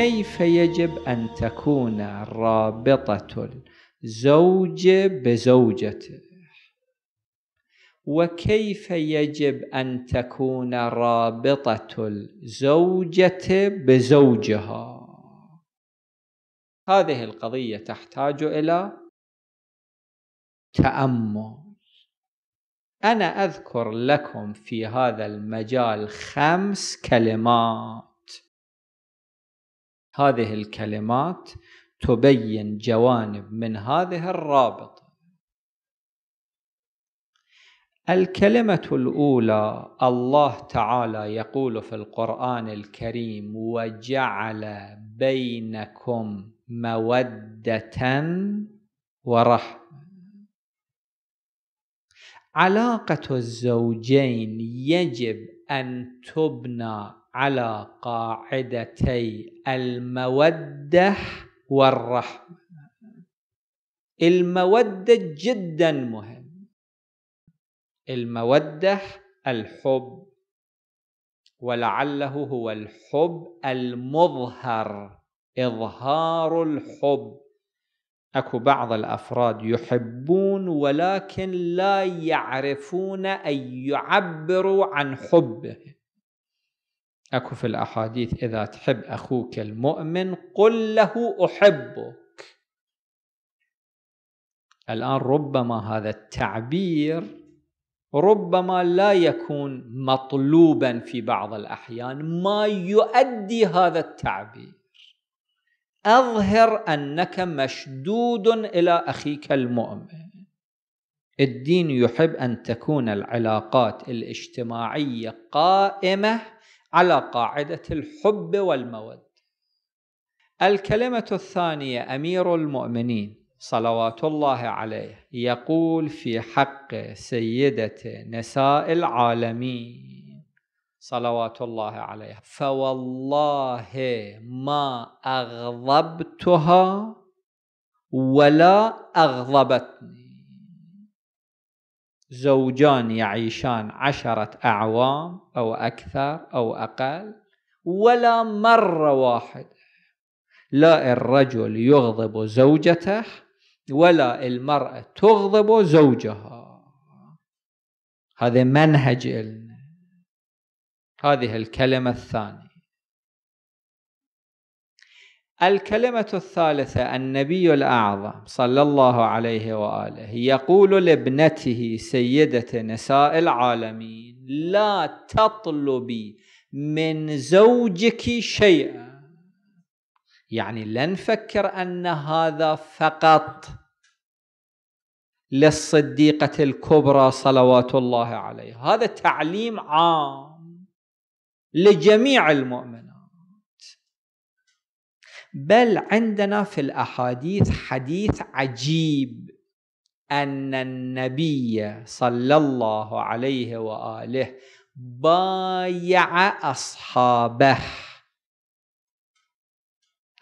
كيف يجب أن تكون رابطة الزوج بزوجته وكيف يجب أن تكون رابطة الزوجة بزوجها هذه القضية تحتاج إلى تأمل أنا أذكر لكم في هذا المجال خمس كلمات هذه الكلمات تبين جوانب من هذه الرابطة الكلمة الأولى الله تعالى يقول في القرآن الكريم وجعل بينكم مودة ورحمة علاقة الزوجين يجب أن تبنى على قاعدتي المودة والرحمة المودة جدا مهم المودة الحب ولعله هو الحب المظهر إظهار الحب اكو بعض الافراد يحبون ولكن لا يعرفون ان يعبروا عن حبه اكو في الاحاديث اذا تحب اخوك المؤمن قل له احبك الان ربما هذا التعبير ربما لا يكون مطلوبا في بعض الاحيان ما يؤدي هذا التعبير أظهر أنك مشدود إلى أخيك المؤمن الدين يحب أن تكون العلاقات الاجتماعية قائمة على قاعدة الحب والمودة الكلمة الثانية أمير المؤمنين صلوات الله عليه يقول في حق سيدة نساء العالمين صلوات الله عليها فوالله ما اغضبتها ولا اغضبتني زوجان يعيشان عشره اعوام او اكثر او اقل ولا مره واحده لا الرجل يغضب زوجته ولا المراه تغضب زوجها هذا منهج النا هذه الكلمة الثانية الكلمة الثالثة النبي الأعظم صلى الله عليه وآله يقول لابنته سيدة نساء العالمين لا تطلبي من زوجك شيئا يعني لا نفكر أن هذا فقط للصديقة الكبرى صلوات الله عليها هذا تعليم عام لجميع المؤمنات بل عندنا في الاحاديث حديث عجيب ان النبي صلى الله عليه واله بايع اصحابه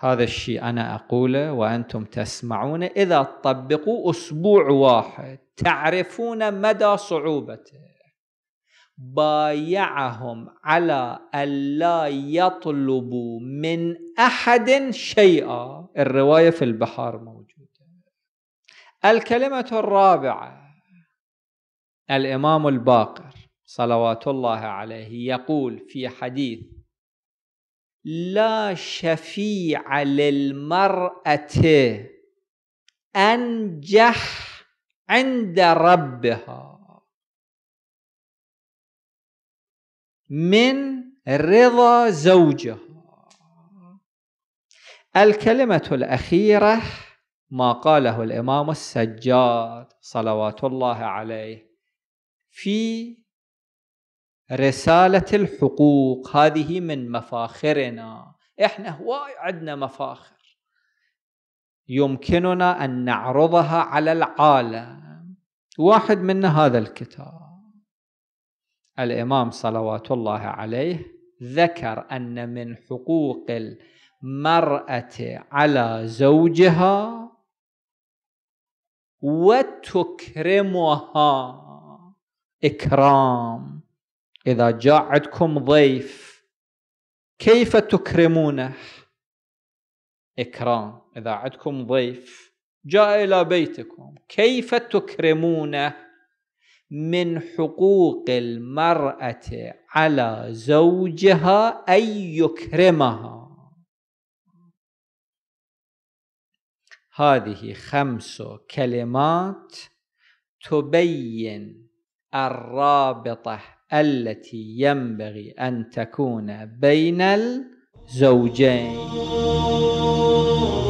هذا الشيء انا اقوله وانتم تسمعون اذا تطبقوا اسبوع واحد تعرفون مدى صعوبته بايعهم على ألا يطلبوا من أحد شيئا الرواية في البحار موجودة الكلمة الرابعة الإمام الباقر صلوات الله عليه يقول في حديث لا شفيع للمرأة أنجح عند ربها من رضا زوجه الكلمة الأخيرة ما قاله الإمام السجاد صلوات الله عليه في رسالة الحقوق هذه من مفاخرنا احنا هواي عندنا مفاخر يمكننا أن نعرضها على العالم واحد منا هذا الكتاب الإمام صلوات الله عليه ذكر أن من حقوق المرأة على زوجها وتكرمها إكرام إذا جاء عندكم ضيف كيف تكرمونه إكرام إذا عندكم ضيف جاء إلى بيتكم كيف تكرمونه من حقوق المرأة على زوجها أن يكرمها هذه خمس كلمات تبين الرابطة التي ينبغي أن تكون بين الزوجين